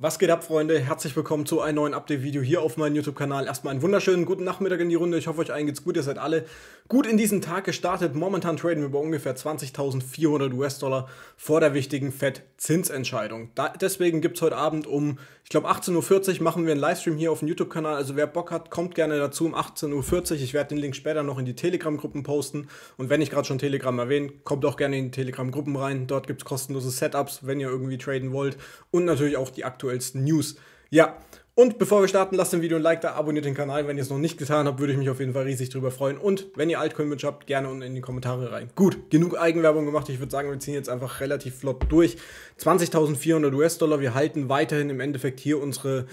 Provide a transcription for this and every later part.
Was geht ab, Freunde? Herzlich willkommen zu einem neuen Update-Video hier auf meinem YouTube-Kanal. Erstmal einen wunderschönen guten Nachmittag in die Runde. Ich hoffe, euch allen geht's gut. Ihr seid alle gut in diesen Tag gestartet. Momentan traden wir bei ungefähr 20.400 US-Dollar vor der wichtigen FED-Zinsentscheidung. deswegen gibt es heute Abend um, ich glaube, 18.40 Uhr machen wir einen Livestream hier auf dem YouTube-Kanal. Also wer Bock hat, kommt gerne dazu um 18.40 Uhr. Ich werde den Link später noch in die Telegram-Gruppen posten. Und wenn ich gerade schon Telegram erwähne, kommt auch gerne in die Telegram-Gruppen rein. Dort gibt es kostenlose Setups, wenn ihr irgendwie traden wollt. Und natürlich auch die aktuellen aktuellsten News. Ja, und bevor wir starten, lasst dem Video ein Like da, abonniert den Kanal. Wenn ihr es noch nicht getan habt, würde ich mich auf jeden Fall riesig drüber freuen. Und wenn ihr Altcoin-Wünsche habt, gerne unten in die Kommentare rein. Gut, genug Eigenwerbung gemacht. Ich würde sagen, wir ziehen jetzt einfach relativ flott durch. 20.400 US-Dollar. Wir halten weiterhin im Endeffekt hier unsere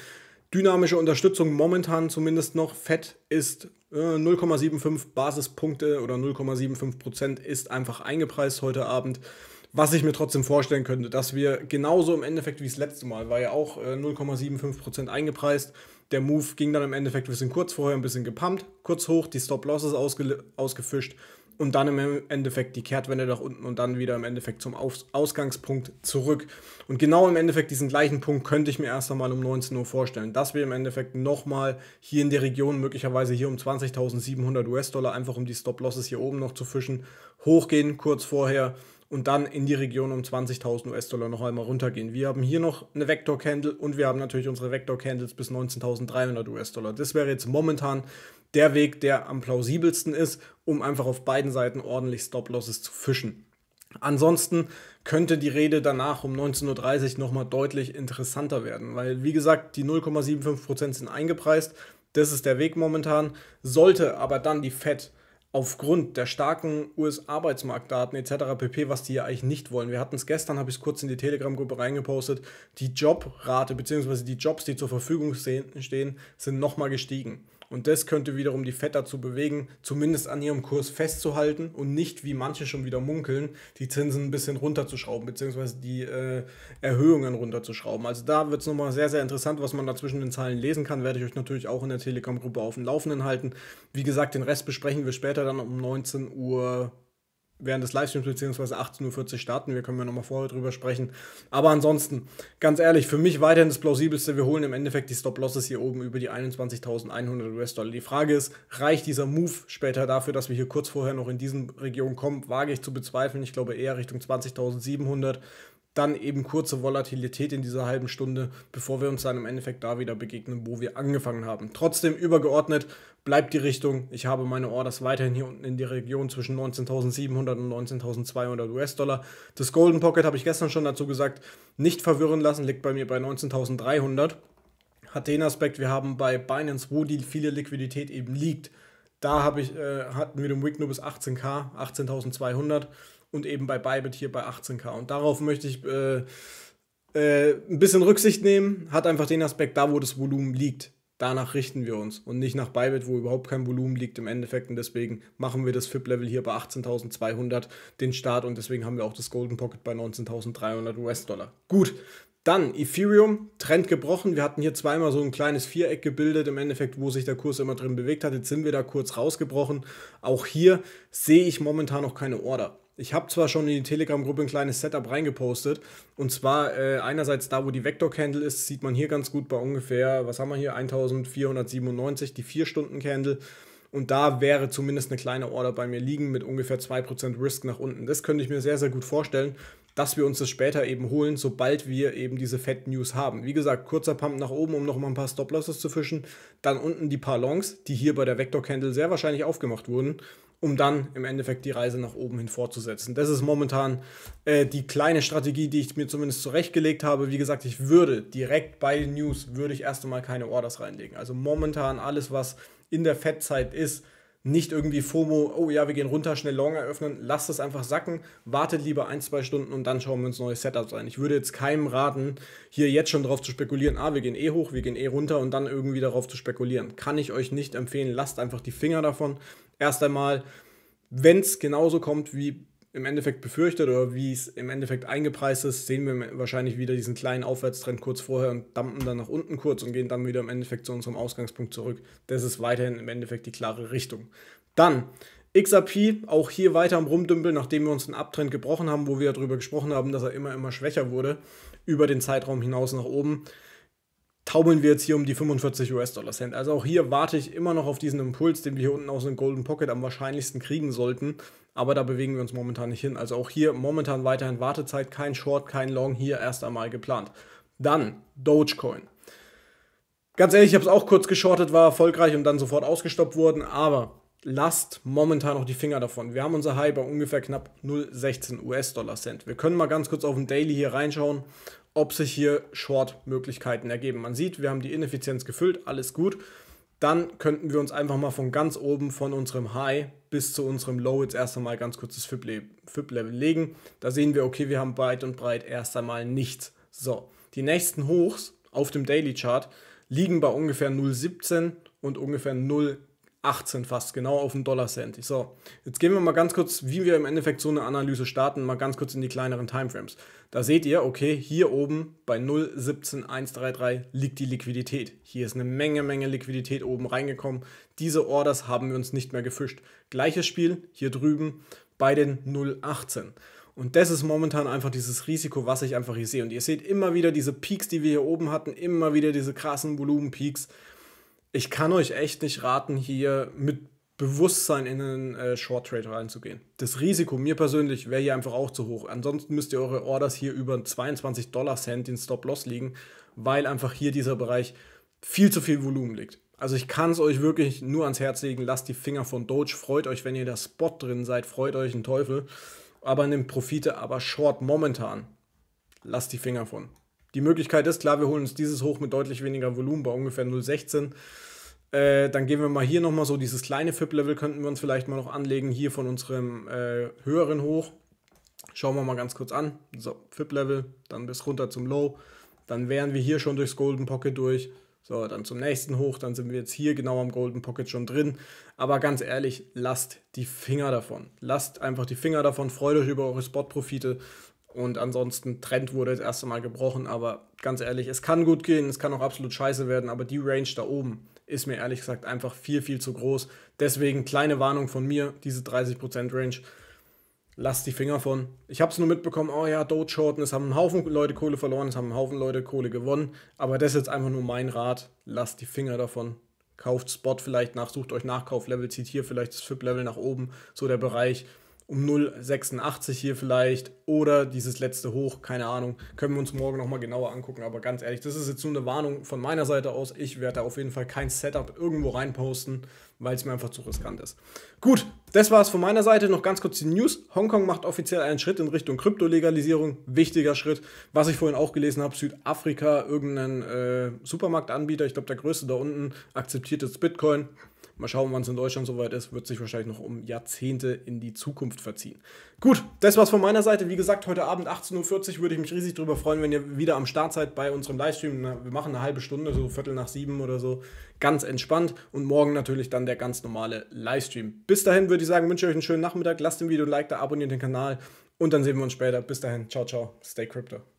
dynamische Unterstützung momentan zumindest noch. Fett ist äh, 0,75 Basispunkte oder 0,75 Prozent ist einfach eingepreist heute Abend. Was ich mir trotzdem vorstellen könnte, dass wir genauso im Endeffekt wie das letzte Mal, war ja auch äh, 0,75% eingepreist. Der Move ging dann im Endeffekt ein bisschen kurz vorher, ein bisschen gepumpt, kurz hoch, die Stop-Losses ausge ausgefischt und dann im Endeffekt die Kehrtwende nach unten und dann wieder im Endeffekt zum Aus Ausgangspunkt zurück. Und genau im Endeffekt diesen gleichen Punkt könnte ich mir erst einmal um 19 Uhr vorstellen, dass wir im Endeffekt nochmal hier in der Region, möglicherweise hier um 20.700 US-Dollar, einfach um die Stop-Losses hier oben noch zu fischen, hochgehen kurz vorher und dann in die Region um 20.000 US-Dollar noch einmal runtergehen. Wir haben hier noch eine Vector-Candle und wir haben natürlich unsere Vector-Candles bis 19.300 US-Dollar. Das wäre jetzt momentan der Weg, der am plausibelsten ist, um einfach auf beiden Seiten ordentlich Stop-Losses zu fischen. Ansonsten könnte die Rede danach um 19.30 Uhr nochmal deutlich interessanter werden, weil wie gesagt, die 0,75% sind eingepreist. Das ist der Weg momentan. Sollte aber dann die FED aufgrund der starken US-Arbeitsmarktdaten etc. pp., was die ja eigentlich nicht wollen. Wir hatten es gestern, habe ich es kurz in die Telegram-Gruppe reingepostet, die Jobrate bzw. die Jobs, die zur Verfügung stehen, sind nochmal gestiegen. Und das könnte wiederum die Fed dazu bewegen, zumindest an ihrem Kurs festzuhalten und nicht, wie manche schon wieder munkeln, die Zinsen ein bisschen runterzuschrauben, beziehungsweise die äh, Erhöhungen runterzuschrauben. Also da wird es nochmal sehr, sehr interessant, was man da zwischen den Zeilen lesen kann. Werde ich euch natürlich auch in der Telegram-Gruppe auf dem Laufenden halten. Wie gesagt, den Rest besprechen wir später dann um 19 Uhr während des Livestreams beziehungsweise 18.40 Uhr starten. Wir können ja nochmal vorher drüber sprechen. Aber ansonsten, ganz ehrlich, für mich weiterhin das Plausibelste. Wir holen im Endeffekt die Stop-Losses hier oben über die 21.100 US-Dollar. Die Frage ist, reicht dieser Move später dafür, dass wir hier kurz vorher noch in diesen Regionen kommen? Wage ich zu bezweifeln. Ich glaube eher Richtung 20.700 dann eben kurze Volatilität in dieser halben Stunde, bevor wir uns dann im Endeffekt da wieder begegnen, wo wir angefangen haben. Trotzdem übergeordnet bleibt die Richtung. Ich habe meine Orders weiterhin hier unten in die Region zwischen 19.700 und 19.200 US-Dollar. Das Golden Pocket habe ich gestern schon dazu gesagt, nicht verwirren lassen, liegt bei mir bei 19.300. Hat den Aspekt, wir haben bei Binance, wo die viele Liquidität eben liegt. Da ich, äh, hatten wir den Wick nur bis 18k, 18.200 und eben bei Bybit hier bei 18k. Und darauf möchte ich äh, äh, ein bisschen Rücksicht nehmen. Hat einfach den Aspekt, da wo das Volumen liegt, danach richten wir uns und nicht nach Bybit, wo überhaupt kein Volumen liegt im Endeffekt. Und deswegen machen wir das FIP-Level hier bei 18.200 den Start und deswegen haben wir auch das Golden Pocket bei 19.300 US-Dollar. Gut, dann Ethereum, Trend gebrochen. Wir hatten hier zweimal so ein kleines Viereck gebildet, im Endeffekt, wo sich der Kurs immer drin bewegt hat. Jetzt sind wir da kurz rausgebrochen. Auch hier sehe ich momentan noch keine Order. Ich habe zwar schon in die Telegram-Gruppe ein kleines Setup reingepostet. Und zwar äh, einerseits da, wo die Vector-Candle ist, sieht man hier ganz gut bei ungefähr, was haben wir hier, 1497, die 4-Stunden-Candle. Und da wäre zumindest eine kleine Order bei mir liegen mit ungefähr 2% Risk nach unten. Das könnte ich mir sehr, sehr gut vorstellen, dass wir uns das später eben holen, sobald wir eben diese Fat News haben. Wie gesagt, kurzer Pump nach oben, um nochmal ein paar Stop-Losses zu fischen. Dann unten die paar Longs, die hier bei der Vector Candle sehr wahrscheinlich aufgemacht wurden um dann im Endeffekt die Reise nach oben hin fortzusetzen. Das ist momentan äh, die kleine Strategie, die ich mir zumindest zurechtgelegt habe. Wie gesagt, ich würde direkt bei den News, würde ich erst einmal keine Orders reinlegen. Also momentan alles, was in der Fettzeit ist, nicht irgendwie FOMO, oh ja, wir gehen runter, schnell Long eröffnen, lasst es einfach sacken, wartet lieber ein, zwei Stunden und dann schauen wir uns neue Setups ein. Ich würde jetzt keinem raten, hier jetzt schon drauf zu spekulieren, ah, wir gehen eh hoch, wir gehen eh runter und dann irgendwie darauf zu spekulieren. Kann ich euch nicht empfehlen, lasst einfach die Finger davon. Erst einmal, wenn es genauso kommt wie im Endeffekt befürchtet oder wie es im Endeffekt eingepreist ist, sehen wir wahrscheinlich wieder diesen kleinen Aufwärtstrend kurz vorher und dampfen dann nach unten kurz und gehen dann wieder im Endeffekt zu unserem Ausgangspunkt zurück. Das ist weiterhin im Endeffekt die klare Richtung. Dann XRP auch hier weiter am Rumdümpel, nachdem wir uns den Abtrend gebrochen haben, wo wir darüber gesprochen haben, dass er immer, immer schwächer wurde, über den Zeitraum hinaus nach oben taumeln wir jetzt hier um die 45 US-Dollar-Cent. Also auch hier warte ich immer noch auf diesen Impuls, den wir hier unten aus dem Golden Pocket am wahrscheinlichsten kriegen sollten. Aber da bewegen wir uns momentan nicht hin. Also auch hier momentan weiterhin Wartezeit, kein Short, kein Long, hier erst einmal geplant. Dann Dogecoin. Ganz ehrlich, ich habe es auch kurz geschortet, war erfolgreich und dann sofort ausgestoppt worden, aber lasst momentan noch die Finger davon. Wir haben unser High bei ungefähr knapp 0,16 US-Dollar-Cent. Wir können mal ganz kurz auf den Daily hier reinschauen, ob sich hier Short-Möglichkeiten ergeben. Man sieht, wir haben die Ineffizienz gefüllt, alles gut. Dann könnten wir uns einfach mal von ganz oben von unserem High bis zu unserem Low jetzt erst einmal ganz kurz das FIP-Level legen. Da sehen wir, okay, wir haben weit und breit erst einmal nichts. So, die nächsten Hochs auf dem Daily Chart liegen bei ungefähr 0,17 und ungefähr 0, 18 fast, genau auf den Dollarcent. So, jetzt gehen wir mal ganz kurz, wie wir im Endeffekt so eine Analyse starten, mal ganz kurz in die kleineren Timeframes. Da seht ihr, okay, hier oben bei 0,17133 liegt die Liquidität. Hier ist eine Menge, Menge Liquidität oben reingekommen. Diese Orders haben wir uns nicht mehr gefischt. Gleiches Spiel hier drüben bei den 0,18. Und das ist momentan einfach dieses Risiko, was ich einfach hier sehe. Und ihr seht immer wieder diese Peaks, die wir hier oben hatten, immer wieder diese krassen Volumenpeaks. peaks ich kann euch echt nicht raten, hier mit Bewusstsein in einen äh, Short Trade reinzugehen. Das Risiko mir persönlich wäre hier einfach auch zu hoch. Ansonsten müsst ihr eure Orders hier über 22 Dollar Cent den Stop Loss liegen, weil einfach hier dieser Bereich viel zu viel Volumen liegt. Also ich kann es euch wirklich nur ans Herz legen, lasst die Finger von Doge, freut euch, wenn ihr da Spot drin seid, freut euch einen Teufel, aber nimmt Profite, aber Short momentan. Lasst die Finger von. Die Möglichkeit ist, klar, wir holen uns dieses hoch mit deutlich weniger Volumen, bei ungefähr 0,16. Äh, dann gehen wir mal hier nochmal so, dieses kleine FIP-Level könnten wir uns vielleicht mal noch anlegen, hier von unserem äh, höheren hoch. Schauen wir mal ganz kurz an. So, FIP-Level, dann bis runter zum Low. Dann wären wir hier schon durchs Golden Pocket durch. So, dann zum nächsten hoch, dann sind wir jetzt hier genau am Golden Pocket schon drin. Aber ganz ehrlich, lasst die Finger davon. Lasst einfach die Finger davon, freut euch über eure Spot-Profite und ansonsten, Trend wurde das erste Mal gebrochen, aber ganz ehrlich, es kann gut gehen, es kann auch absolut scheiße werden, aber die Range da oben ist mir ehrlich gesagt einfach viel, viel zu groß. Deswegen kleine Warnung von mir, diese 30% Range, lasst die Finger von. Ich habe es nur mitbekommen, oh ja, Doge Shorten, es haben einen Haufen Leute Kohle verloren, es haben einen Haufen Leute Kohle gewonnen, aber das ist jetzt einfach nur mein Rat, lasst die Finger davon. Kauft Spot vielleicht nach, sucht euch Nachkauflevel, zieht hier vielleicht das FIP-Level nach oben, so der Bereich um 0,86 hier vielleicht oder dieses letzte Hoch, keine Ahnung, können wir uns morgen nochmal genauer angucken. Aber ganz ehrlich, das ist jetzt nur eine Warnung von meiner Seite aus. Ich werde da auf jeden Fall kein Setup irgendwo reinposten, weil es mir einfach zu riskant ist. Gut, das war es von meiner Seite. Noch ganz kurz die News. Hongkong macht offiziell einen Schritt in Richtung Kryptolegalisierung. Wichtiger Schritt. Was ich vorhin auch gelesen habe, Südafrika, irgendein äh, Supermarktanbieter, ich glaube der größte da unten, akzeptiert jetzt Bitcoin. Mal schauen, wann es in Deutschland soweit ist, wird sich wahrscheinlich noch um Jahrzehnte in die Zukunft verziehen. Gut, das war's von meiner Seite. Wie gesagt, heute Abend 18.40 Uhr würde ich mich riesig darüber freuen, wenn ihr wieder am Start seid bei unserem Livestream. Wir machen eine halbe Stunde, so Viertel nach sieben oder so. Ganz entspannt. Und morgen natürlich dann der ganz normale Livestream. Bis dahin würde ich sagen, wünsche euch einen schönen Nachmittag. Lasst dem Video ein Like da, abonniert den Kanal und dann sehen wir uns später. Bis dahin, ciao, ciao. Stay Crypto.